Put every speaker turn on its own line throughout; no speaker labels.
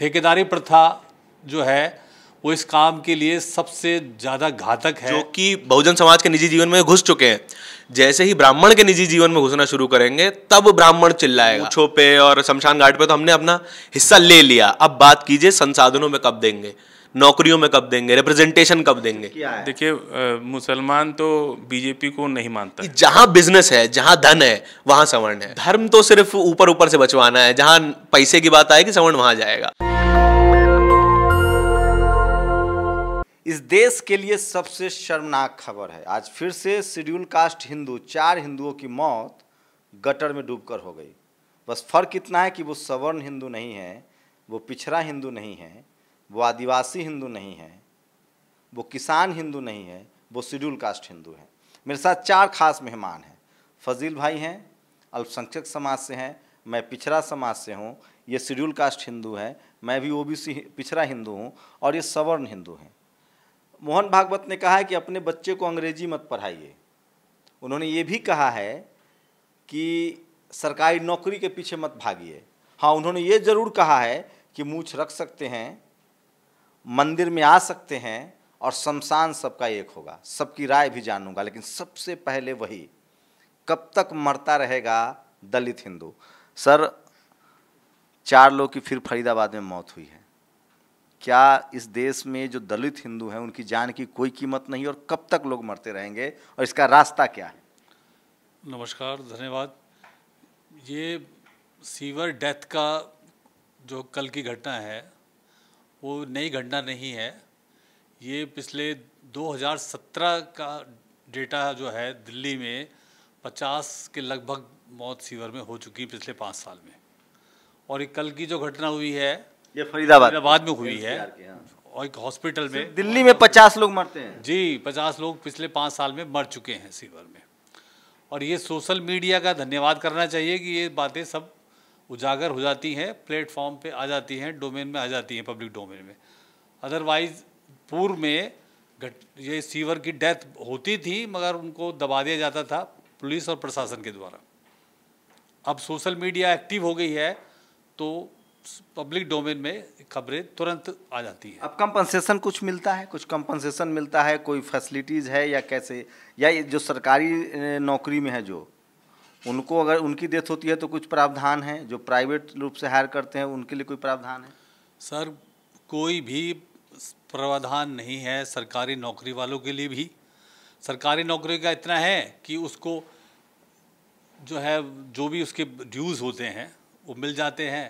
ठेकेदारी प्रथा जो है वो इस काम के लिए सबसे ज़्यादा घातक
है जो कि बहुजन समाज के निजी जीवन में घुस चुके हैं जैसे ही ब्राह्मण के निजी जीवन में घुसना शुरू करेंगे तब ब्राह्मण चिल्लाएगा छो पे और शमशान घाट पे तो हमने अपना हिस्सा ले लिया अब बात कीजिए संसाधनों में कब देंगे नौकरियों में कब देंगे रिप्रेजेंटेशन कब देंगे
देखिए मुसलमान तो बीजेपी को नहीं
मानता जहाँ बिजनेस है जहाँ धन है वहाँ सवर्ण है धर्म तो सिर्फ ऊपर ऊपर से बचवाना है जहाँ पैसे की बात आएगी सवर्ण वहां जाएगा
इस देश के लिए सबसे शर्मनाक खबर है आज फिर से शेड्यूल कास्ट हिंदू चार हिंदुओं की मौत गटर में डूबकर हो गई बस फर्क इतना है कि वो सवर्ण हिंदू नहीं है वो पिछड़ा हिंदू नहीं है वो आदिवासी हिंदू नहीं है वो किसान हिंदू नहीं है वो शेड्यूल कास्ट हिंदू है मेरे साथ चार खास मेहमान हैं फजील भाई हैं अल्पसंख्यक समाज से हैं मैं पिछड़ा समाज से हूँ ये शेड्यूल कास्ट हिंदू है मैं भी ओबीसी पिछड़ा हिंदू हूँ और ये सवर्ण हिंदू हैं मोहन भागवत ने कहा है कि अपने बच्चे को अंग्रेजी मत पढ़ाइए उन्होंने ये भी कहा है कि सरकारी नौकरी के पीछे मत भागिए हाँ उन्होंने ये ज़रूर कहा है कि मूछ रख सकते हैं मंदिर में आ सकते हैं और शमशान सबका एक होगा सबकी राय भी जानूंगा लेकिन सबसे पहले वही कब तक मरता रहेगा दलित हिंदू सर चार लोग की फिर फरीदाबाद में मौत हुई है क्या इस देश में जो दलित हिंदू हैं उनकी जान की कोई कीमत नहीं और कब तक लोग मरते रहेंगे और इसका रास्ता क्या है
नमस्कार धन्यवाद ये सीवर डेथ का जो कल की घटना है वो नई घटना नहीं है ये पिछले 2017 का डेटा जो है दिल्ली में 50 के लगभग मौत सीवर में हो चुकी है पिछले पाँच साल में और ये कल की जो घटना हुई है ये फरीदाबाद फरीदाबाद में हुई है हाँ। और एक हॉस्पिटल में दिल्ली में पचास लोग मरते हैं जी पचास लोग पिछले पाँच साल में मर चुके हैं सीवर में और ये सोशल मीडिया का धन्यवाद करना चाहिए कि ये बातें सब उजागर हो जाती हैं प्लेटफॉर्म पे आ जाती हैं डोमेन में आ जाती हैं पब्लिक डोमेन में अदरवाइज पूर्व में घट ये सीवर की डेथ होती थी मगर उनको दबा दिया जाता था पुलिस और प्रशासन के द्वारा अब सोशल मीडिया एक्टिव हो गई है तो पब्लिक डोमेन में
खबरें तुरंत आ जाती है अब कंपनसेशन कुछ मिलता है कुछ कंपनसेशन मिलता है कोई फैसिलिटीज़ है या कैसे या जो सरकारी नौकरी में है जो उनको अगर उनकी डेथ होती है तो कुछ प्रावधान है जो प्राइवेट रूप से हायर करते हैं उनके लिए कोई प्रावधान है
सर कोई भी प्रावधान नहीं है सरकारी नौकरी वालों के लिए भी सरकारी नौकरी का इतना है कि उसको जो है जो भी उसके ड्यूज़ होते हैं वो मिल जाते हैं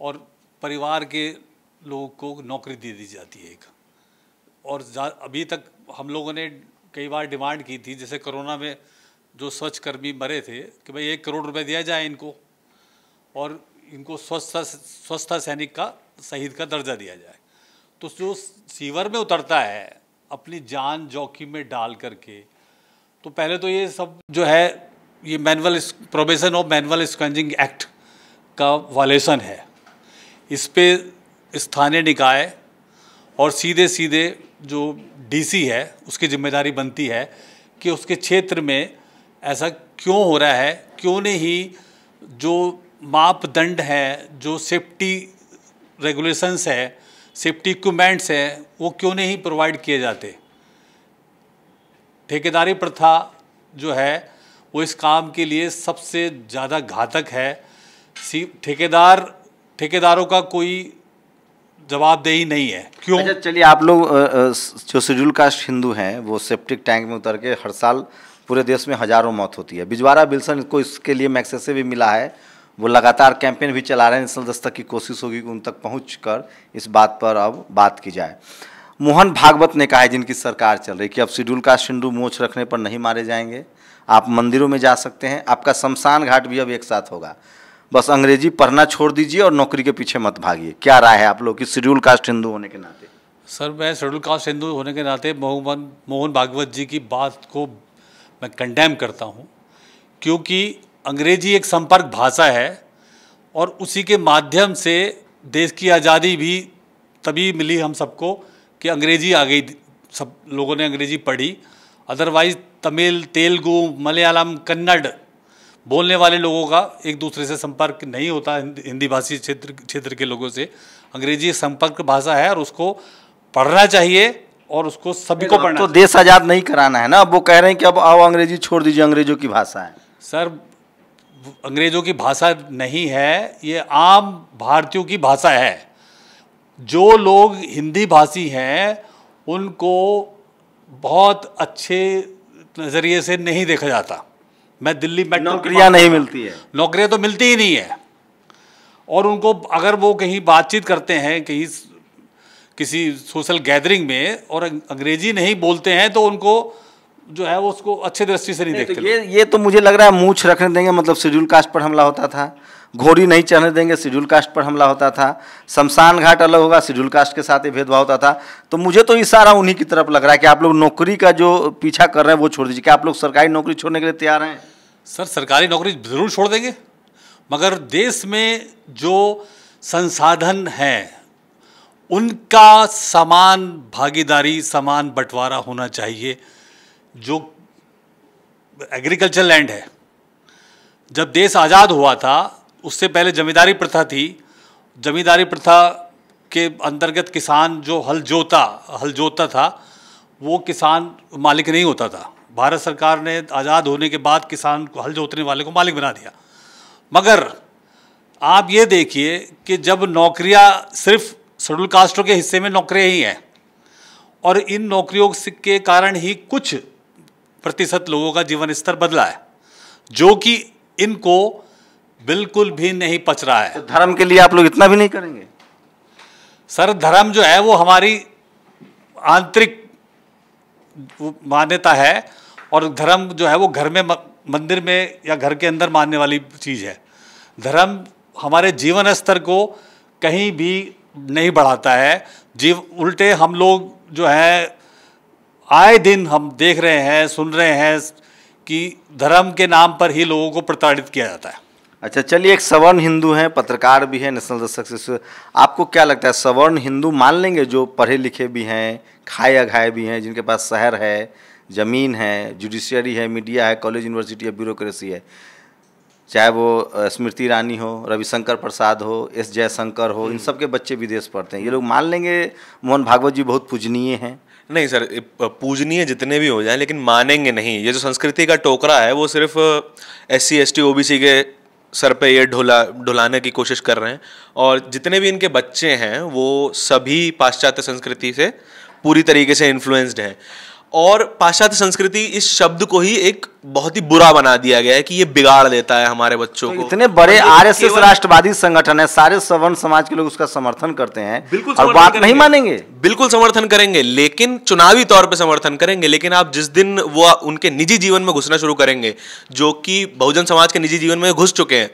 और परिवार के लोगों को नौकरी दे दी जाती है एक और अभी तक हम लोगों ने कई बार डिमांड की थी जैसे कोरोना में जो स्वच्छ कर्मी मरे थे कि भाई एक करोड़ रुपए दिया जाए इनको और इनको स्वच्छता स्वच्छता सैनिक का शहीद का दर्जा दिया जाए तो जो सीवर में उतरता है अपनी जान जौकी में डाल करके तो पहले तो ये सब जो है ये manual probation of manual scavenging act का वॉलेशन है इस पर स्थानीय निकाय और सीधे सीधे जो डीसी है उसकी जिम्मेदारी बनती है कि उसके क्षेत्र में ऐसा क्यों हो रहा है क्यों नहीं जो मापदंड है जो सेफ्टी रेगुलेशंस है सेफ्टी इक्वमेंट्स हैं वो क्यों नहीं प्रोवाइड किए जाते ठेकेदारी प्रथा जो है वो इस काम के लिए सबसे ज़्यादा घातक है ठेकेदार ठेकेदारों का कोई जवाबदेही नहीं है क्यों अच्छा चलिए आप
लोग जो शेड्यूल कास्ट हिंदू हैं वो सेप्टिक टैंक में उतर के हर साल पूरे देश में हजारों मौत होती है बिजवारा बिल्सन को इसके लिए मैक्से भी मिला है वो लगातार कैंपेन भी चला रहे हैं नेशनल दस्तक की कोशिश होगी कि उन तक पहुँच कर इस बात पर अब बात की जाए मोहन भागवत ने कहा है जिनकी सरकार चल रही कि अब शेड्यूल कास्ट हिंदू मोच रखने पर नहीं मारे जाएंगे आप मंदिरों में जा सकते हैं आपका शमशान घाट भी अब एक साथ होगा बस अंग्रेजी पढ़ना छोड़ दीजिए और नौकरी के पीछे मत भागिए क्या राय है आप लोग की शेड्यूल कास्ट हिंदू होने के नाते
सर मैं शेड्यूल कास्ट हिंदू होने के नाते मोहम्मद मोहन भागवत जी की बात को मैं कंडेम करता हूँ क्योंकि अंग्रेजी एक संपर्क भाषा है और उसी के माध्यम से देश की आज़ादी भी तभी मिली हम सबको कि अंग्रेजी आ गई सब लोगों ने अंग्रेजी पढ़ी अदरवाइज तमिल तेलुगू मलयालम कन्नड़ बोलने वाले लोगों का एक दूसरे से संपर्क नहीं होता हिंदी भाषी क्षेत्र क्षेत्र के लोगों से अंग्रेजी संपर्क भाषा है और उसको पढ़ना चाहिए और उसको सभी को पढ़ना तो देश आज़ाद
नहीं कराना है ना अब वो कह रहे हैं कि अब आओ अंग्रेजी छोड़ दीजिए अंग्रेजों की भाषा है
सर अंग्रेजों की भाषा नहीं है ये आम भारतीयों की भाषा है जो लोग हिंदी भाषी हैं उनको बहुत अच्छे नज़रिए से नहीं देखा जाता मैं दिल्ली मेट्रो नौकरियां नहीं मिलती है नौकरियां तो मिलती ही नहीं है और उनको अगर वो कहीं बातचीत करते हैं कहीं किसी सोशल गैदरिंग में और अंग्रेजी नहीं बोलते हैं तो उनको जो है वो उसको अच्छे दृष्टि से नहीं, नहीं तो देखते तो ये
ये तो मुझे लग रहा है मूछ रखने देंगे मतलब शेड्यूल कास्ट पर हमला होता था घोड़ी नहीं चढ़ने देंगे शेड्यूल कास्ट पर हमला होता था शमशान घाट अलग होगा शेड्यूल कास्ट के साथ ही भेदभाव होता था तो मुझे तो इशारा उन्हीं की तरफ लग रहा है कि आप लोग नौकरी का जो पीछा कर रहे हैं वो छोड़ दीजिए क्या आप लोग सरकारी नौकरी छोड़ने के लिए तैयार हैं
सर सरकारी नौकरी ज़रूर छोड़ देंगे मगर देश में जो संसाधन हैं उनका समान भागीदारी समान बंटवारा होना चाहिए जो एग्रीकल्चर लैंड है जब देश आज़ाद हुआ था उससे पहले जमींदारी प्रथा थी जमींदारी प्रथा के अंतर्गत किसान जो हल जोता हल जोता था वो किसान मालिक नहीं होता था भारत सरकार ने आज़ाद होने के बाद किसान को हल जोतने वाले को मालिक बना दिया मगर आप ये देखिए कि जब नौकरियां सिर्फ शेड्यूल कास्टों के हिस्से में नौकरियां ही हैं और इन नौकरियों के कारण ही कुछ प्रतिशत लोगों का जीवन स्तर बदला है जो कि इनको बिल्कुल भी नहीं पच रहा है तो धर्म के लिए आप लोग इतना भी नहीं करेंगे सर धर्म जो है वो हमारी आंतरिक मान्यता है और धर्म जो है वो घर में मंदिर में या घर के अंदर मानने वाली चीज़ है धर्म हमारे जीवन स्तर को कहीं भी नहीं बढ़ाता है जीव उल्टे हम लोग जो है आए दिन
हम देख रहे हैं सुन रहे हैं कि धर्म के नाम पर ही लोगों को प्रताड़ित किया जाता है अच्छा चलिए एक सवर्ण हिंदू हैं पत्रकार भी हैं नेशनल दर्शक से आपको क्या लगता है सवर्ण हिंदू मान लेंगे जो पढ़े लिखे भी हैं खाए अघाए भी हैं जिनके पास शहर है ज़मीन है जुडिशियरी है मीडिया है कॉलेज यूनिवर्सिटी है ब्यूरोक्रेसी है चाहे वो स्मृति ईरानी हो रविशंकर प्रसाद हो एस जयशंकर हो इन हम्म। सब के बच्चे विदेश पढ़ते हैं ये लोग मान लेंगे मोहन भागवत जी बहुत पूजनीय हैं
नहीं सर पूजनीय जितने भी हो जाएं लेकिन मानेंगे नहीं ये जो संस्कृति का टोकरा है वो सिर्फ S C S T O B C के सर पे ये ढोला ढुलाने की कोशिश कर रहे हैं और जितने भी इनके बच्चे हैं वो सभी पाश्चात्य संस्कृति से पूरी तरीके से इन्फ्लुएंस्ड हैं और पाश्चात्य संस्कृति इस शब्द को ही एक बहुत ही बुरा बना दिया गया है कि ये बिगाड़ देता है हमारे बच्चों तो को इतने बड़े आरएसएस
राष्ट्रवादी संगठन है सारे सवर्ण समाज के लोग उसका समर्थन करते हैं
बिल्कुल और बात नहीं मानेंगे बिल्कुल समर्थन करेंगे लेकिन चुनावी तौर पे समर्थन करेंगे लेकिन आप जिस दिन वो उनके निजी जीवन में घुसना शुरू करेंगे जो कि बहुजन समाज के निजी जीवन में घुस चुके हैं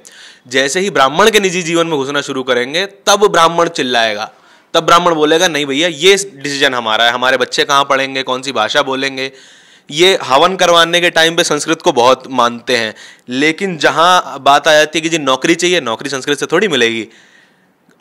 जैसे ही ब्राह्मण के निजी जीवन में घुसना शुरू करेंगे तब ब्राह्मण चिल्लाएगा तब ब्राह्मण बोलेगा नहीं भैया ये डिसीजन हमारा है हमारे बच्चे कहाँ पढ़ेंगे कौन सी भाषा बोलेंगे ये हवन करवाने के टाइम पे संस्कृत को बहुत मानते हैं लेकिन जहाँ बात आ जाती है कि जी नौकरी चाहिए नौकरी संस्कृत से थोड़ी मिलेगी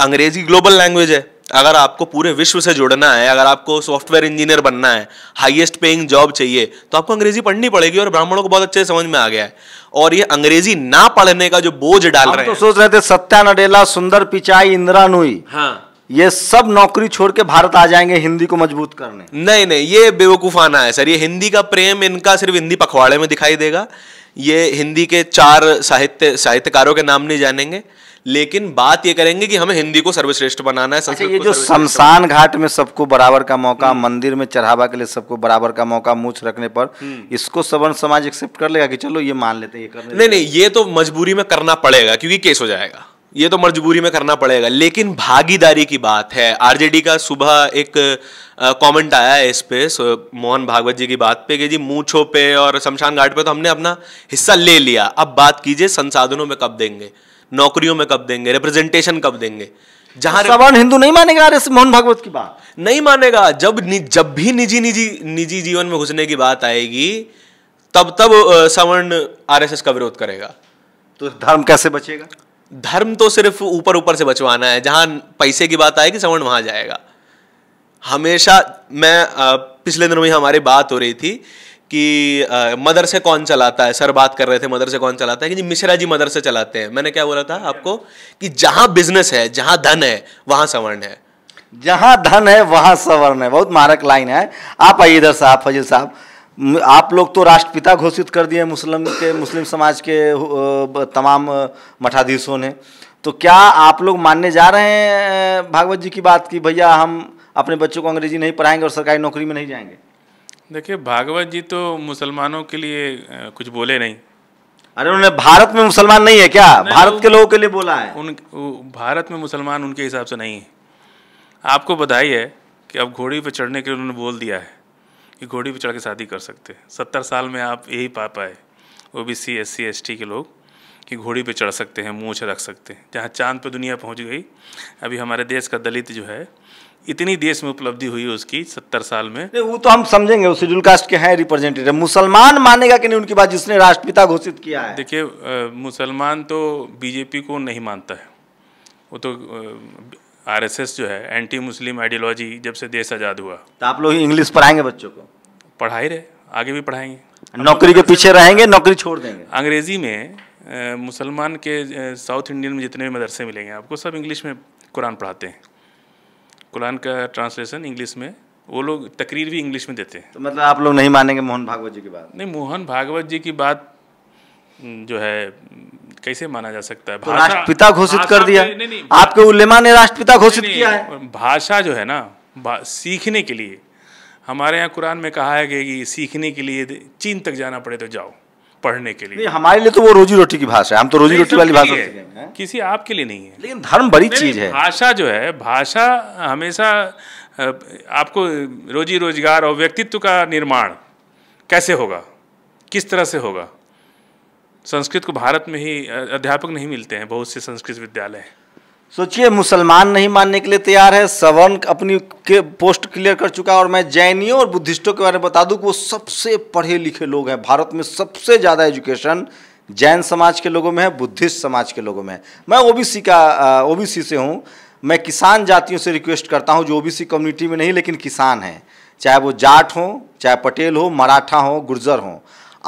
अंग्रेजी ग्लोबल लैंग्वेज है अगर आपको पूरे विश्व से जुड़ना है अगर आपको सॉफ्टवेयर इंजीनियर बनना है हाईएस्ट पेइंग जॉब चाहिए तो आपको अंग्रेजी पढ़नी पड़ेगी और ब्राह्मणों को बहुत अच्छे से समझ में आ गया है और ये अंग्रेजी ना पढ़ने का जो बोझ डाल रहे तो हैं तो
सोच रहे थे सत्या नडेला सुंदर पिचाई इंदिरा नुई हाँ ये सब नौकरी छोड़ के भारत आ जाएंगे हिंदी को मजबूत
करने नहीं नहीं ये बेवकूफाना है सर ये हिंदी का प्रेम इनका सिर्फ हिंदी पखवाड़े में दिखाई देगा ये हिंदी के चार साहित्य साहित्यकारों के नाम नहीं जानेंगे लेकिन बात ये करेंगे कि हमें हिंदी को सर्वश्रेष्ठ बनाना है अच्छा ये जो शमशान
घाट में सबको बराबर का मौका मंदिर में चढ़ावा के लिए सबको बराबर का मौका मूछ रखने पर हम्म। इसको सवर्ण समाज एक्सेप्ट
कर लेगा कि चलो ये मान लेते हैं ये कर नहीं नहीं ये तो मजबूरी में करना पड़ेगा क्योंकि केस हो जाएगा ये तो मजबूरी में करना पड़ेगा लेकिन भागीदारी की बात है आरजेडी का सुबह एक कमेंट आया है इस पे मोहन भागवत जी की बात पे कि जी मूछो पे और शमशान घाट पे तो हमने अपना हिस्सा ले लिया अब बात कीजिए संसाधनों में कब देंगे नौकरियों में कब देंगे रिप्रेजेंटेशन कब देंगे जहां सवान हिंदू
नहीं मानेगा आर मोहन भागवत की बात
नहीं मानेगा जब नि, जब भी निजी निजी निजी जीवन में घुसने की बात आएगी तब तब सवर्ण आरएसएस का विरोध करेगा तो धर्म कैसे बचेगा धर्म तो सिर्फ ऊपर ऊपर से बचवाना है जहां पैसे की बात आएगी सवर्ण वहां जाएगा हमेशा मैं पिछले दिनों में हमारी बात हो रही थी कि मदरसे कौन चलाता है सर बात कर रहे थे मदरसे कौन चलाता है कि जी मिश्रा जी मदरसे चलाते हैं मैंने क्या बोला था आपको कि जहां बिजनेस है जहां धन है वहां सवर्ण है
जहां धन है वहां सवर्ण है बहुत मारक लाइन है आप आइए इधर साहब फजिल साहब आप लोग तो राष्ट्रपिता घोषित कर दिए मुस्लिम के मुस्लिम समाज के तमाम मठाधीशों ने तो क्या आप लोग मानने जा रहे हैं भागवत जी की बात कि भैया हम अपने बच्चों को अंग्रेजी नहीं पढ़ाएंगे और सरकारी नौकरी में नहीं जाएंगे
देखिए भागवत जी तो मुसलमानों के लिए कुछ बोले नहीं अरे उन्होंने भारत में मुसलमान नहीं है क्या नहीं, भारत के लोगों के लिए बोला है उन भारत में मुसलमान उनके हिसाब से नहीं है आपको बधाई है कि अब घोड़ी पर चढ़ने के लिए उन्होंने बोल दिया है कि घोड़ी पर चढ़ के शादी कर सकते हैं सत्तर साल में आप यही पा पाए O B C S C S T के लोग कि घोड़ी पे चढ़ सकते हैं मूछ रख सकते हैं जहाँ चांद पे दुनिया पहुँच गई अभी हमारे देश का दलित जो है इतनी देश में उपलब्धि हुई है उसकी सत्तर साल में नहीं
वो तो हम समझेंगे वो शेड्यूल कास्ट के हैं रिप्रेजेंटेटिव मुसलमान मानेगा कि नहीं उनकी बात जिसने राष्ट्रपिता घोषित
किया है देखिए मुसलमान तो बीजेपी को नहीं मानता है वो तो आरएसएस जो है एंटी मुस्लिम आइडियोलॉजी जब से देश आज़ाद हुआ तो आप लोग
इंग्लिश पढ़ाएंगे बच्चों को
पढ़ा ही रहे आगे भी पढ़ाएंगे नौकरी के पीछे रहेंगे
नौकरी छोड़ देंगे
अंग्रेज़ी में मुसलमान के साउथ इंडियन में जितने भी मदरसे मिलेंगे आपको सब इंग्लिश में कुरान पढ़ाते हैं कुरान का ट्रांसलेशन इंग्लिश में वो लोग तकरीर भी इंग्लिश में देते हैं तो मतलब आप लोग नहीं मानेंगे मोहन भागवत जी की बात नहीं मोहन भागवत जी की बात जो है कैसे माना जा सकता है तो राष्ट्रपिता घोषित कर दिया नहीं, नहीं, आपके उल्लेमा ने राष्ट्रपिता घोषित किया है भाषा जो है ना सीखने के लिए हमारे यहाँ कुरान में कहा है कि सीखने के लिए चीन तक जाना पड़े तो जाओ पढ़ने के लिए नहीं, हमारे
लिए तो वो रोजी रोटी की भाषा है हम तो रोजी रोटी वाली भाषा
है किसी आपके लिए नहीं है लेकिन धर्म बड़ी चीज है भाषा जो है भाषा हमेशा आपको रोजी रोजगार और व्यक्तित्व का निर्माण कैसे होगा किस तरह से होगा संस्कृत को भारत में ही अध्यापक नहीं मिलते हैं बहुत से संस्कृत विद्यालय
सोचिए मुसलमान नहीं मानने के लिए तैयार है सवर्ण अपनी के पोस्ट क्लियर कर चुका है और मैं जैनियों और बुद्धिस्टों के बारे में बता दूं कि वो सबसे पढ़े लिखे लोग हैं भारत में सबसे ज़्यादा एजुकेशन जैन समाज के लोगों में है बुद्धिस्ट समाज के लोगों में है मैं ओबीसी का ओबीसी से हूँ मैं किसान जातियों से रिक्वेस्ट करता हूँ जो ओबीसी कम्युनिटी में नहीं लेकिन किसान हैं चाहे वो जाट हों चाहे पटेल हो मराठा हो गुर्जर हों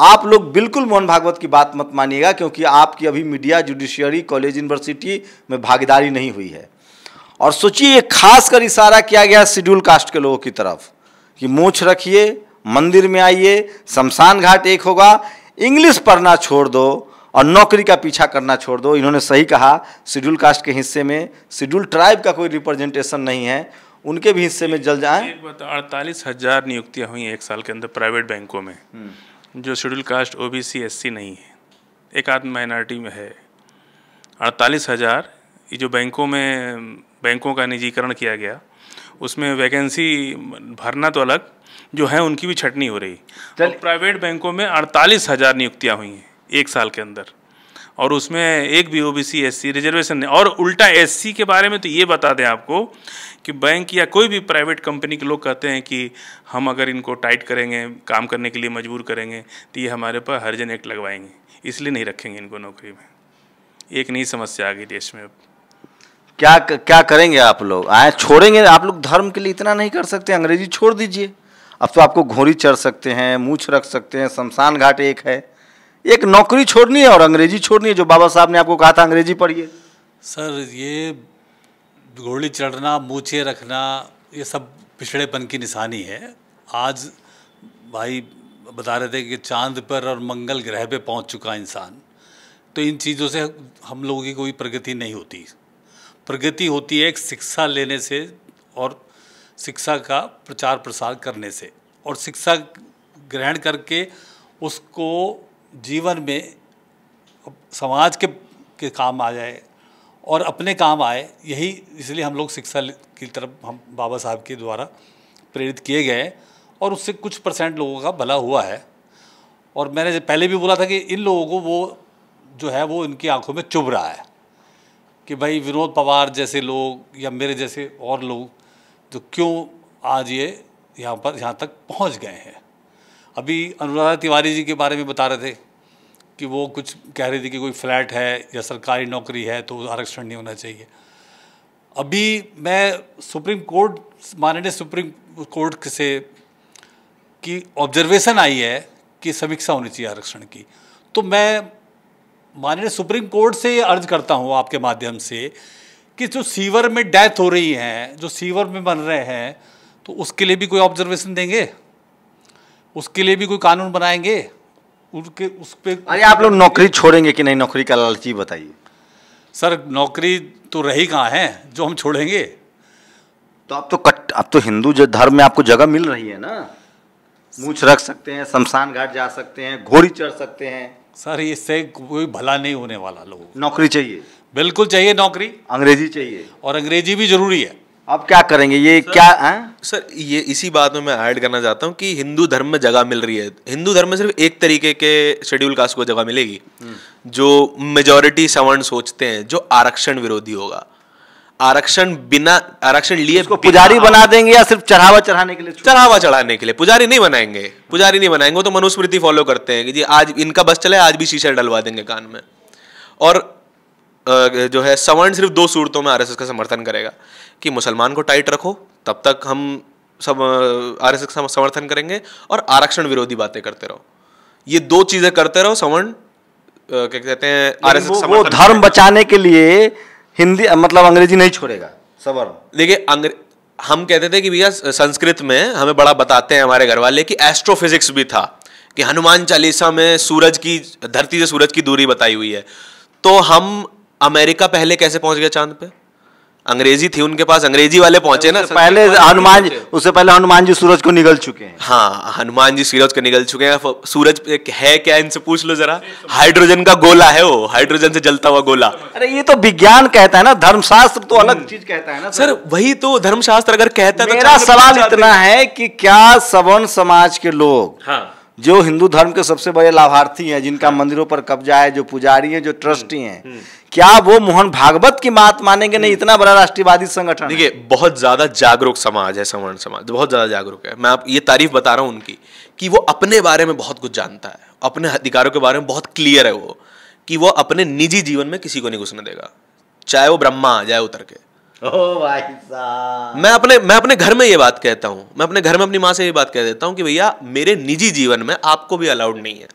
आप लोग बिल्कुल मोहन भागवत की बात मत मानिएगा क्योंकि आपकी अभी मीडिया जुडिशियरी कॉलेज यूनिवर्सिटी में भागीदारी नहीं हुई है और सोचिए ये खास कर इशारा किया गया शेड्यूल कास्ट के लोगों की तरफ कि मूछ रखिए मंदिर में आइए शमशान घाट एक होगा इंग्लिश पढ़ना छोड़ दो और नौकरी का पीछा करना छोड़ दो इन्होंने सही कहा शेड्यूल कास्ट के हिस्से में शेड्यूल ट्राइब का कोई रिप्रेजेंटेशन नहीं है उनके भी हिस्से में जल जाए
अड़तालीस हजार नियुक्तियां हुई हैं एक साल के अंदर प्राइवेट बैंकों में हम्म। जो schedule caste O B C S C नहीं है एक आध माइनॉरिटी में है अड़तालीस हज़ार ये जो बैंकों में बैंकों का निजीकरण किया गया उसमें वैकेंसी भरना तो अलग जो है उनकी भी छटनी हो रही प्राइवेट बैंकों में अड़तालीस हज़ार नियुक्तियाँ हुई हैं एक साल के अंदर और उसमें एक भी ओबीसी एससी रिजर्वेशन नहीं और उल्टा एससी के बारे में तो ये बता दें आपको कि बैंक या कोई भी प्राइवेट कंपनी के लोग कहते हैं कि हम अगर इनको टाइट करेंगे काम करने के लिए मजबूर करेंगे तो ये हमारे पर हरजन एक्ट लगवाएंगे इसलिए नहीं रखेंगे इनको नौकरी में एक नई समस्या आ गई देश में अब
क्या क्या करेंगे आप लोग आए छोड़ेंगे आप लोग धर्म के लिए इतना नहीं कर सकते अंग्रेजी छोड़ दीजिए अब तो आपको घोड़ी चढ़ सकते हैं मूछ रख सकते हैं शमशान घाट एक है एक नौकरी छोड़नी है और अंग्रेजी छोड़नी है जो बाबा साहब ने आपको कहा था अंग्रेजी पढ़िए
सर ये घोड़ी चढ़ना मूछे रखना ये सब पिछड़ेपन की निशानी है आज भाई बता रहे थे कि चांद पर और मंगल ग्रह पे पहुंच चुका इंसान तो इन चीज़ों से हम लोगों की कोई प्रगति नहीं होती प्रगति होती है एक शिक्षा लेने से और शिक्षा का प्रचार प्रसार करने से और शिक्षा ग्रहण करके उसको जीवन में समाज के के काम आ जाए और अपने काम आए यही इसलिए हम लोग शिक्षा की तरफ हम बाबा साहब के द्वारा प्रेरित किए गए और उससे कुछ परसेंट लोगों का भला हुआ है और मैंने पहले भी बोला था कि इन लोगों को वो जो है वो इनकी आंखों में चुभ रहा है कि भाई विनोद पवार जैसे लोग या मेरे जैसे और लोग जो तो क्यों आज ये यहाँ पर यहाँ तक पहुँच गए हैं अभी अनुराधा तिवारी जी के बारे में बता रहे थे कि वो कुछ कह रही थी कि कोई फ्लैट है या सरकारी नौकरी है तो आरक्षण नहीं होना चाहिए अभी मैं सुप्रीम कोर्ट माननीय सुप्रीम कोर्ट से की ऑब्जर्वेशन आई है कि समीक्षा होनी चाहिए आरक्षण की तो मैं माननीय सुप्रीम कोर्ट से अर्ज करता हूँ आपके माध्यम से कि जो सीवर में डेथ हो रही हैं जो सीवर में बन रहे हैं तो उसके लिए भी कोई ऑब्जर्वेशन देंगे उसके लिए भी कोई कानून बनाएंगे उनके उस पर अरे आप लोग नौकरी
छोड़ेंगे कि नहीं नौकरी का लालची
बताइए सर नौकरी तो रही कहाँ है जो हम छोड़ेंगे
तो आप तो कट आप तो हिंदू धर्म में आपको जगह मिल रही है ना मूछ रख सकते हैं शमशान घाट जा सकते हैं घोड़ी
चढ़ सकते हैं सर इससे कोई भला नहीं होने वाला लोग
नौकरी चाहिए बिल्कुल चाहिए नौकरी अंग्रेजी चाहिए और अंग्रेजी भी जरूरी है आप क्या करेंगे ये सर, क्या है सर ये इसी बात में मैं ऐड करना चाहता हूँ कि हिंदू धर्म में जगह मिल रही है हिंदू धर्म में सिर्फ एक तरीके के शेड्यूल कास्ट को जगह मिलेगी हम्म। जो मेजोरिटी सवर्ण सोचते हैं जो आरक्षण विरोधी होगा आरक्षण बिना आरक्षण लिए पुजारी बना
देंगे या सिर्फ चढ़ावा चढ़ाने के लिए
चढ़ावा चढ़ाने के लिए पुजारी नहीं बनाएंगे पुजारी नहीं बनाएंगे तो मनुस्मृति फॉलो करते हैं कि जी आज इनका बस चला है आज भी शीशा डलवा देंगे कान में और जो है सवर्ण सिर्फ दो सूरतों में आरएसएस का समर्थन करेगा कि मुसलमान को टाइट रखो तब तक हम सब आर एस समर्थन करेंगे और आरक्षण विरोधी बातें करते रहो ये दो चीजें करते रहो सवर्ण क्या कहते हैं आर एस वो धर्म
बचाने के लिए हिंदी मतलब अंग्रेजी नहीं छोड़ेगा
सवर्ण देखिए हम कहते थे कि भैया संस्कृत में हमें बड़ा बताते हैं हमारे घर वाले कि एस्ट्रोफिजिक्स भी था कि हनुमान चालीसा में सूरज की धरती से सूरज की दूरी बताई हुई है तो हम अमेरिका पहले कैसे पहुंच गए चांद पे अंग्रेजी थी उनके पास अंग्रेजी वाले पहुंचे ना पहले हनुमान जी
उससे पहले हनुमान जी सूरज को निगल चुके हैं
हाँ हनुमान जी सूरज को निगल चुके हैं सूरज है क्या इनसे पूछ लो जरा हाइड्रोजन का गोला है वो हाइड्रोजन से जलता हुआ गोला
अरे ये तो विज्ञान कहता है ना धर्मशास्त्र तो अलग हम्म। चीज
कहता है ना सर
वही तो धर्मशास्त्र अगर कहता है तो सवाल इतना है कि क्या सवर्ण समाज के लोग हाँ जो हिंदू धर्म के सबसे बड़े लाभार्थी हैं जिनका मंदिरों पर कब्जा है जो पुजारी हैं जो ट्रस्टी हैं हम्म, हम्म। क्या वो मोहन भागवत की बात मानेंगे नहीं हम्म। इतना बड़ा राष्ट्रवादी संगठन देखिए
बहुत ज्यादा जागरूक समाज है सवर्ण समाज बहुत ज्यादा जागरूक है मैं आप ये तारीफ बता रहा हूँ उनकी कि वो अपने बारे में बहुत कुछ जानता है अपने अधिकारों के बारे में बहुत क्लियर है वो कि वो अपने निजी जीवन में किसी को नहीं घुसने देगा चाहे वो ब्रह्मा आ जाए उतर के
ओ भाई साहब
मैं अपने मैं अपने घर में ये बात कहता हूँ मैं अपने घर में अपनी माँ से ये बात कह देता हूँ कि भैया मेरे निजी जीवन में आपको भी अलाउड नहीं है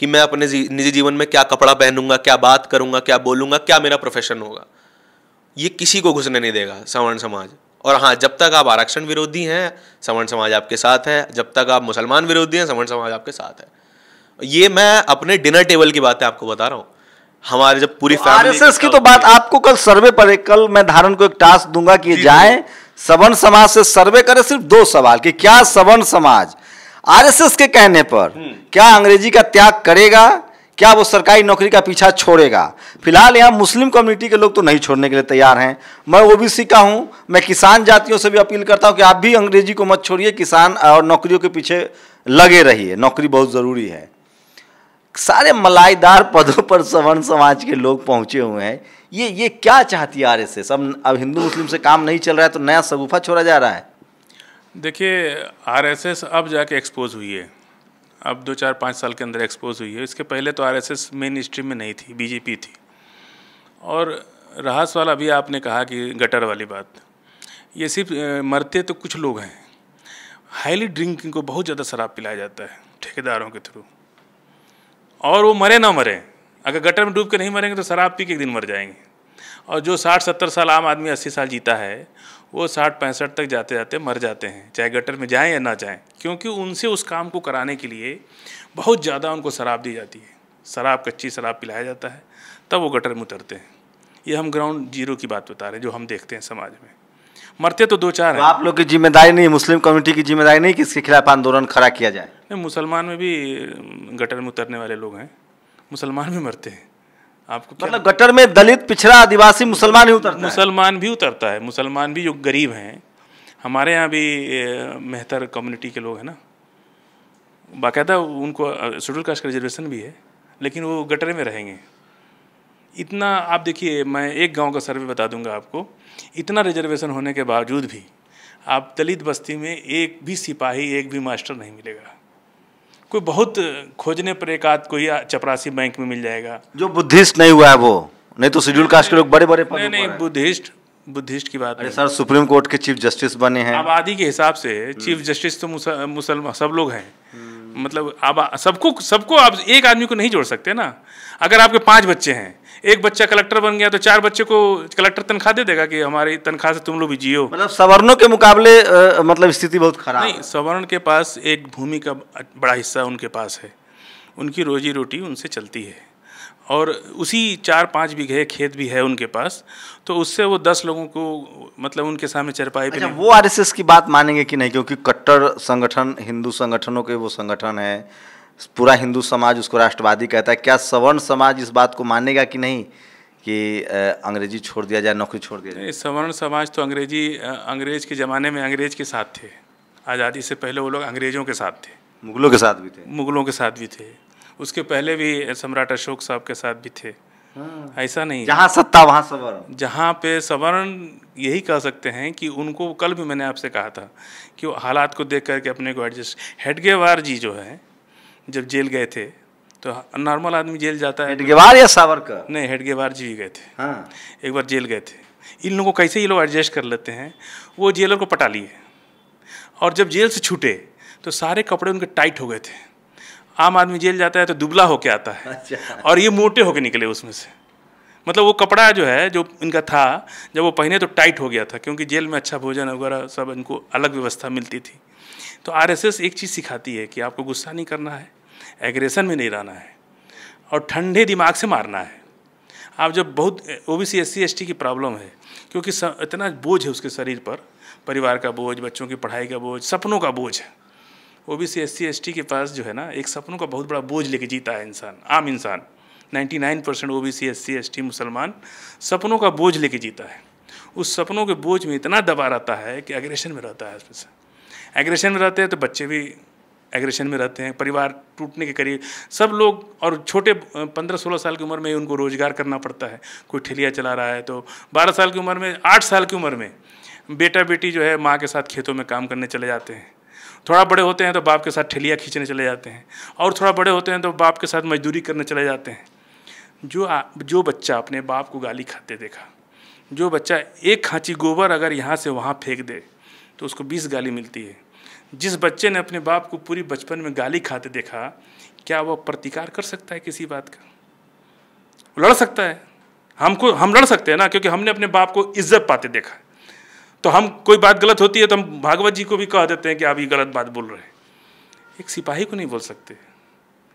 कि मैं अपने जी, निजी जीवन में क्या कपड़ा पहनूंगा क्या बात करूंगा क्या बोलूंगा क्या मेरा प्रोफेशन होगा ये किसी को घुसने नहीं देगा सवर्ण समाज और हाँ जब तक आप आरक्षण विरोधी हैं सवर्ण समाज आपके साथ है जब तक आप मुसलमान विरोधी हैं सवर्ण समाज आपके साथ है ये मैं अपने डिनर टेबल की बातें आपको बता रहा हूँ हमारे जब पूरी तो आरएसएस
की तो बात आपको कल सर्वे पर कल मैं धारण को एक टास्क दूंगा कि जाए सवर्ण समाज से सर्वे करें सिर्फ दो सवाल कि क्या सवर्ण समाज आरएसएस के कहने पर हम्म। क्या अंग्रेजी का त्याग करेगा क्या वो सरकारी नौकरी का पीछा छोड़ेगा फिलहाल यहाँ मुस्लिम कम्युनिटी के लोग तो नहीं छोड़ने के लिए तैयार हैं मैं ओबीसी का हूँ मैं किसान जातियों से भी अपील करता हूँ कि आप भी अंग्रेजी को मत छोड़िए किसान और नौकरियों के पीछे लगे रहिए नौकरी बहुत ज़रूरी है सारे मलाईदार पदों पर सवर्ण समाज के लोग पहुंचे हुए हैं ये ये क्या चाहती है आर एस एस अब अब हिंदू मुस्लिम से काम नहीं चल रहा है तो नया सगुफा छोड़ा जा रहा है
देखिए एस अब जाके एक्सपोज हुई है अब दो चार पाँच साल के अंदर एक्सपोज हुई है इसके पहले तो एस मेन स्ट्रीम में नहीं थी बीजेपी थी और रहा सवाल अभी आपने कहा कि गटर वाली बात ये सिर्फ मरते तो कुछ लोग हैं हाईली ड्रिंकिंग को बहुत ज़्यादा शराब पिलाया जाता है ठेकेदारों के थ्रू और वो मरे ना मरे अगर गटर में डूब के नहीं मरेंगे तो शराब पी के एक दिन मर जाएंगे और जो साठ सत्तर साल आम आदमी अस्सी साल जीता है वो साठ पैंसठ तक जाते जाते मर जाते हैं चाहे गटर में जाएं या ना जाएं क्योंकि उनसे उस काम को कराने के लिए बहुत ज़्यादा उनको शराब दी जाती है शराब कच्ची शराब पिलाया जाता है तब वो गटर में उतरते हैं ये हम ग्राउंड जीरो की बात बता रहे हैं जो हम देखते हैं समाज में मरते तो दो चार तो हैं आप लोग
की जिम्मेदारी नहीं मुस्लिम कम्युनिटी की जिम्मेदारी नहीं कि इसके खिलाफ आंदोलन खड़ा किया जाए
नहीं मुसलमान में भी गटर में उतरने वाले लोग हैं मुसलमान भी मरते हैं आपको मतलब गटर में दलित पिछड़ा आदिवासी मुसलमान ही उतरता मुसलमान भी उतरता है मुसलमान भी जो गरीब हैं हमारे यहाँ भी मेहतर कम्युनिटी के लोग हैं ना बाकायदा उनको शेड्यूल कास्ट का रिजर्वेशन भी है लेकिन वो गटर में रहेंगे इतना आप देखिए मैं एक गांव का सर्वे बता दूंगा आपको इतना रिजर्वेशन होने के बावजूद भी आप दलित बस्ती में एक भी सिपाही एक भी मास्टर नहीं मिलेगा कोई बहुत खोजने पर एक आध कोई चपरासी बैंक में मिल जाएगा
जो बुद्धिस्ट नहीं हुआ है वो नहीं तो शेड्यूल कास्ट के लोग बड़े बड़े नहीं
नहीं बुद्धिस्ट बुद्धिस्ट की बात अरे सर
सुप्रीम कोर्ट के चीफ जस्टिस बने हैं
आबादी के हिसाब से चीफ हम्म। जस्टिस तो मुसलमान सब लोग हैं हम्म। मतलब अब सबको सबको आप एक आदमी को नहीं जोड़ सकते ना अगर आपके पांच बच्चे हैं एक बच्चा कलेक्टर बन गया तो चार बच्चे को कलेक्टर तनख्वाह दे देगा कि हमारी तनख्वाह से तुम लोग भी जियो मतलब सवर्णों
के मुकाबले आ, मतलब स्थिति बहुत
खराब नहीं सवर्ण के पास एक भूमि का बड़ा हिस्सा उनके पास है उनकी रोजी रोटी उनसे चलती है और उसी चार पाँच बीघे खेत भी है उनके पास तो उससे वो दस लोगों को मतलब उनके सामने चरपाई अच्छा, वो
आरएसएस की बात मानेंगे कि नहीं क्योंकि कट्टर संगठन हिंदू संगठनों के वो संगठन है पूरा हिंदू समाज उसको राष्ट्रवादी कहता है क्या सवर्ण समाज इस बात को मानेगा कि नहीं कि अंग्रेजी छोड़ दिया जाए नौकरी छोड़ दिया जाए
सवर्ण समाज तो अंग्रेजी अंग्रेज के ज़माने में अंग्रेज के साथ थे आज़ादी से पहले वो लोग अंग्रेज़ों के साथ थे मुगलों के साथ भी थे मुगलों के साथ भी थे उसके पहले भी सम्राट अशोक साहब के साथ भी थे हाँ। ऐसा नहीं जहाँ सत्ता वहाँ सवर्ण जहाँ पे सवर्ण यही कह सकते हैं कि उनको कल भी मैंने आपसे कहा था कि हालात को देख करके अपने को एडजस्ट हेडगेवार जी जो है जब जेल गए थे तो नॉर्मल आदमी जेल जाता है हेडगेवार या सावरकर नहीं हेडगेवार जी गए थे हाँ एक बार जेल गए थे इन लोगों को कैसे ये लोग एडजस्ट कर लेते हैं वो जेलर को पटा लिए और जब जेल से छूटे तो सारे कपड़े उनके टाइट हो गए थे आम आदमी जेल जाता है तो दुबला होके आता है अच्छा। और ये मोटे होके निकले उसमें से मतलब वो कपड़ा जो है जो इनका था जब वो पहने तो टाइट हो गया था क्योंकि जेल में अच्छा भोजन वगैरह सब इनको अलग व्यवस्था मिलती थी तो आरएसएस एक चीज़ सिखाती है कि आपको गुस्सा नहीं करना है एग्रेशन में नहीं रहना है और ठंडे दिमाग से मारना है आप जब बहुत O B C S C S T की प्रॉब्लम है क्योंकि स, इतना बोझ है उसके शरीर पर परिवार का बोझ बच्चों की पढ़ाई का बोझ सपनों का बोझ है O B C S C S T के पास जो है ना एक सपनों का बहुत बड़ा बोझ लेके जीता है इंसान आम इंसान 99 percent O B C S C S T मुसलमान सपनों का बोझ लेके जीता है उस सपनों के बोझ में इतना दबा रहता है कि एग्रेशन में रहता है उसमें से एग्रेशन में रहते हैं तो बच्चे भी एग्रेशन में रहते हैं परिवार टूटने के करीब सब लोग और छोटे पंद्रह सोलह साल की उम्र में उनको रोज़गार करना पड़ता है कोई ठेलिया चला रहा है तो बारह साल की उम्र में आठ साल की उम्र में बेटा बेटी जो है माँ के साथ खेतों में काम करने चले जाते हैं थोड़ा बड़े होते हैं तो बाप के साथ ठेलिया खींचने चले जाते हैं और थोड़ा बड़े होते हैं तो बाप के साथ मजदूरी करने चले जाते हैं जो आ, जो बच्चा अपने बाप को गाली खाते देखा जो बच्चा एक खांची गोबर अगर यहाँ से वहाँ फेंक दे तो उसको बीस गाली मिलती है जिस बच्चे ने अपने बाप को पूरी बचपन में गाली खाते देखा क्या वह प्रतिकार कर सकता है किसी बात का लड़ सकता है हमको हम लड़ सकते हैं ना क्योंकि हमने अपने बाप को इज्जत पाते देखा है तो हम कोई बात गलत होती है तो हम भागवत जी को भी कह देते हैं कि आप ये गलत बात बोल रहे हैं एक सिपाही को नहीं बोल सकते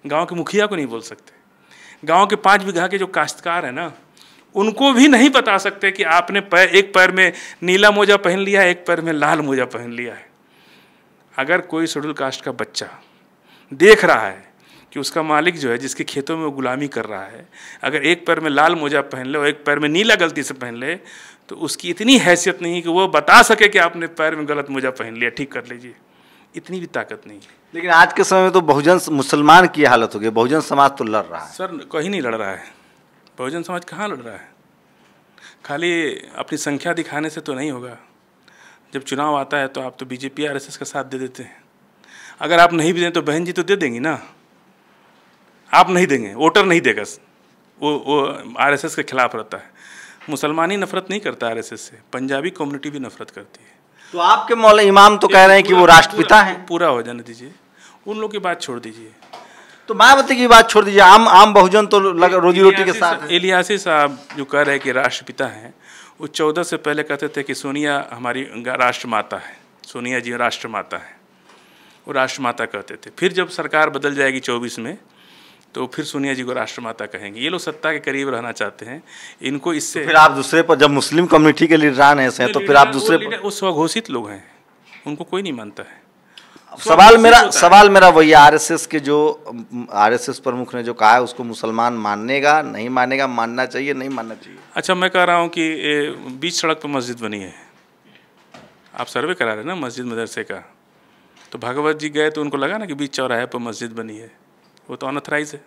गांव के मुखिया को नहीं बोल सकते गांव के पाँच बीघा के जो काश्तकार हैं ना उनको भी नहीं बता सकते कि आपने पैर एक पैर में नीला मोजा पहन लिया है एक पैर में लाल मोजा पहन लिया है अगर कोई शेड्यूल कास्ट का बच्चा देख रहा है कि उसका मालिक जो है जिसके खेतों में वो गुलामी कर रहा है अगर एक पैर में लाल मोजा पहन ले और एक पैर में नीला गलती से पहन ले तो उसकी इतनी हैसियत नहीं कि वो बता सके कि आपने पैर में गलत मोजा पहन लिया ठीक कर लीजिए इतनी भी ताकत नहीं है
लेकिन आज के समय में तो बहुजन मुसलमान की हालत हो गई बहुजन समाज तो लड़ रहा है
सर कहीं नहीं लड़ रहा है बहुजन समाज कहाँ लड़ रहा है खाली अपनी संख्या दिखाने से तो नहीं होगा जब चुनाव आता है तो आप तो बीजेपी आर एस का साथ दे देते हैं अगर आप नहीं भी दें तो बहन जी तो दे देंगी ना आप नहीं देंगे वोटर नहीं देगा वो वो आर के खिलाफ रहता है मुसलमान ही नफरत नहीं करता आर से पंजाबी कम्युनिटी भी नफरत करती है
तो आपके मौल इमाम तो कह रहे हैं कि वो राष्ट्रपिता हैं
पूरा हो जाने दीजिए उन लोग की बात छोड़ दीजिए
तो मायावती की बात छोड़ दीजिए आम आम बहुजन तो लग, रोजी रोटी के साथ
एलियासी साहब जो कह रहे हैं कि राष्ट्रपिता हैं वो चौदह से पहले कहते थे कि सोनिया हमारी राष्ट्र माता है सोनिया जी राष्ट्र माता है वो राष्ट्र माता कहते थे फिर जब सरकार बदल जाएगी चौबीस में तो फिर सोनिया जी को राष्ट्र माता कहेंगे ये लोग सत्ता के करीब रहना चाहते हैं इनको इससे तो फिर आप
दूसरे पर जब मुस्लिम कम्युनिटी के लीडरान ऐसे हैं तो फिर आप दूसरे
पर वो स्वघोषित लोग हैं उनको कोई नहीं मानता है सवाल मेरा सवाल
मेरा वही आरएसएस के जो आरएसएस प्रमुख ने जो कहा है उसको मुसलमान मानेगा नहीं मानेगा मानना चाहिए नहीं मानना चाहिए
अच्छा मैं कह रहा हूँ कि बीच सड़क पर मस्जिद बनी है आप सर्वे करा रहे ना मस्जिद मदरसे का तो भागवत जी गए तो उनको लगा ना कि बीच चौराहे पर मस्जिद बनी है वो तो अनऑथराइज है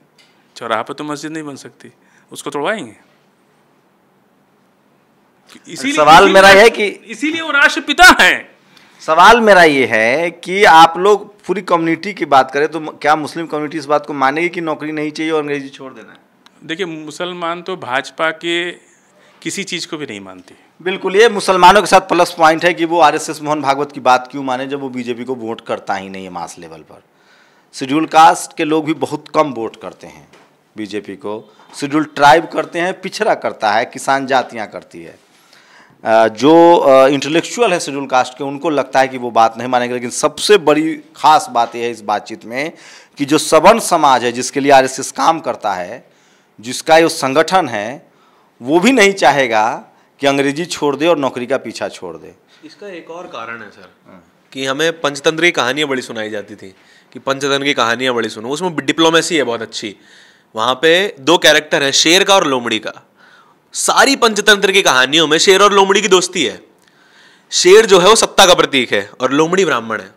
चौराहा पर तो मस्जिद नहीं बन सकती उसको तोड़वाएंगे इसीलिए सवाल मेरा है कि इसीलिए वो राष्ट्रपिता हैं
सवाल मेरा ये है कि आप लोग पूरी कम्युनिटी की बात करें तो क्या मुस्लिम कम्युनिटी इस बात को मानेगी कि नौकरी नहीं चाहिए और अंग्रेजी छोड़
देना है देखिए मुसलमान तो भाजपा के किसी चीज़ को भी नहीं मानते
बिल्कुल ये मुसलमानों के साथ प्लस पॉइंट है कि वो आरएसएस मोहन भागवत की बात क्यों माने जब वो बीजेपी को वोट करता ही नहीं है मास लेवल पर शेड्यूल कास्ट के लोग भी बहुत कम वोट करते हैं बीजेपी को शेड्यूल ट्राइब करते हैं पिछड़ा करता है किसान जातियाँ करती है जो इंटेलेक्चुअल है शेड्यूल कास्ट के उनको लगता है कि वो बात नहीं मानेंगे लेकिन सबसे बड़ी खास बात यह है इस बातचीत में कि जो सबर्ण समाज है जिसके लिए आरएसएस काम करता है जिसका ये संगठन है वो भी नहीं चाहेगा कि अंग्रेजी छोड़ दे और नौकरी का पीछा छोड़ दे
इसका एक और कारण है सर कि हमें पंचतंत्री कहानियाँ बड़ी सुनाई जाती थी कि पंचतंत्र की कहानियाँ बड़ी सुनो उसमें डिप्लोमेसी है बहुत अच्छी वहाँ पे दो कैरेक्टर हैं शेर का और लोमड़ी का सारी पंचतंत्र की कहानियों में शेर और लोमड़ी की दोस्ती है शेर जो है वो सत्ता का प्रतीक है और लोमड़ी ब्राह्मण है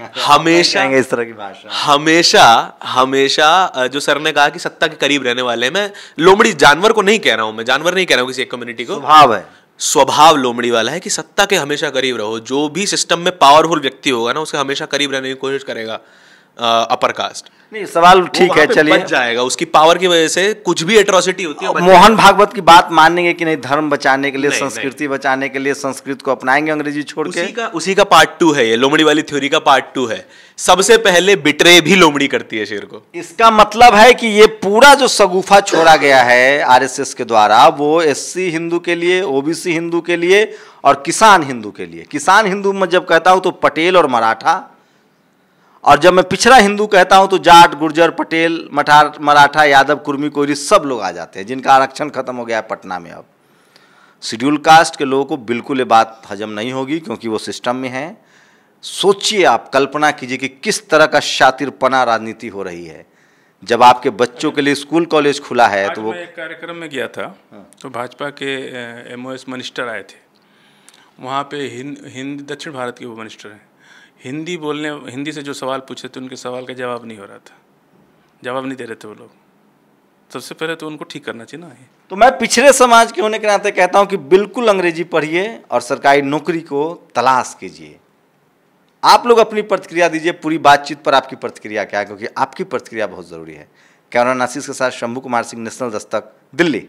हमेशा इस तरह की भाषा हमेशा हमेशा जो सर ने कहा कि सत्ता के करीब रहने वाले मैं लोमड़ी जानवर को नहीं कह रहा हूं मैं जानवर नहीं कह रहा हूं किसी एक कम्युनिटी को स्वभाव है स्वभाव लोमड़ी वाला है कि सत्ता के हमेशा करीब रहो जो भी सिस्टम में पावरफुल व्यक्ति होगा ना उसके हमेशा करीब रहने की कोशिश करेगा अपर कास्ट नहीं सवाल ठीक है चलिए जाएगा उसकी पावर की वजह से कुछ भी एट्रोसिटी होती है मोहन भागवत
की बात मानेंगे कि नहीं धर्म बचाने के लिए संस्कृति बचाने के लिए संस्कृत को अपनाएंगे अंग्रेजी छोड़ के
उसी का पार्ट टू है ये लोमड़ी वाली थ्योरी का पार्ट टू है सबसे पहले बिटरे भी लोमड़ी करती है शेर को
इसका मतलब है कि ये पूरा जो सगुफा छोड़ा गया है आरएसएस के द्वारा वो एससी हिंदू के लिए ओबीसी हिंदू के लिए और किसान हिंदू के लिए किसान हिंदू में जब कहता हूँ तो पटेल और मराठा और जब मैं पिछड़ा हिंदू कहता हूँ तो जाट गुर्जर पटेल मठार मराठा यादव कुर्मी कोयरी सब लोग आ जाते हैं जिनका आरक्षण खत्म हो गया है पटना में अब शेड्यूल कास्ट के लोगों को बिल्कुल ये बात हजम नहीं होगी क्योंकि वो सिस्टम में हैं सोचिए आप कल्पना कीजिए कि किस तरह का शातिरपना राजनीति हो रही है जब आपके बच्चों के लिए स्कूल कॉलेज खुला है तो वो
कार्यक्रम में गया था हाँ। तो भाजपा के एम मिनिस्टर आए थे वहाँ पे हिंद हिंद दक्षिण भारत के वो मिनिस्टर हैं हिंदी बोलने हिंदी से जो सवाल पूछे थे उनके सवाल का जवाब नहीं हो रहा था जवाब नहीं दे रहे थे वो लोग सबसे पहले तो उनको ठीक करना चाहिए ना
तो मैं पिछड़े समाज के होने के नाते कहता हूँ कि बिल्कुल अंग्रेजी पढ़िए और सरकारी नौकरी को तलाश कीजिए आप लोग अपनी प्रतिक्रिया दीजिए पूरी बातचीत पर आपकी प्रतिक्रिया क्या है क्योंकि आपकी प्रतिक्रिया बहुत ज़रूरी है कैमरा नासिस के साथ शंभू कुमार सिंह नेशनल दस्तक दिल्ली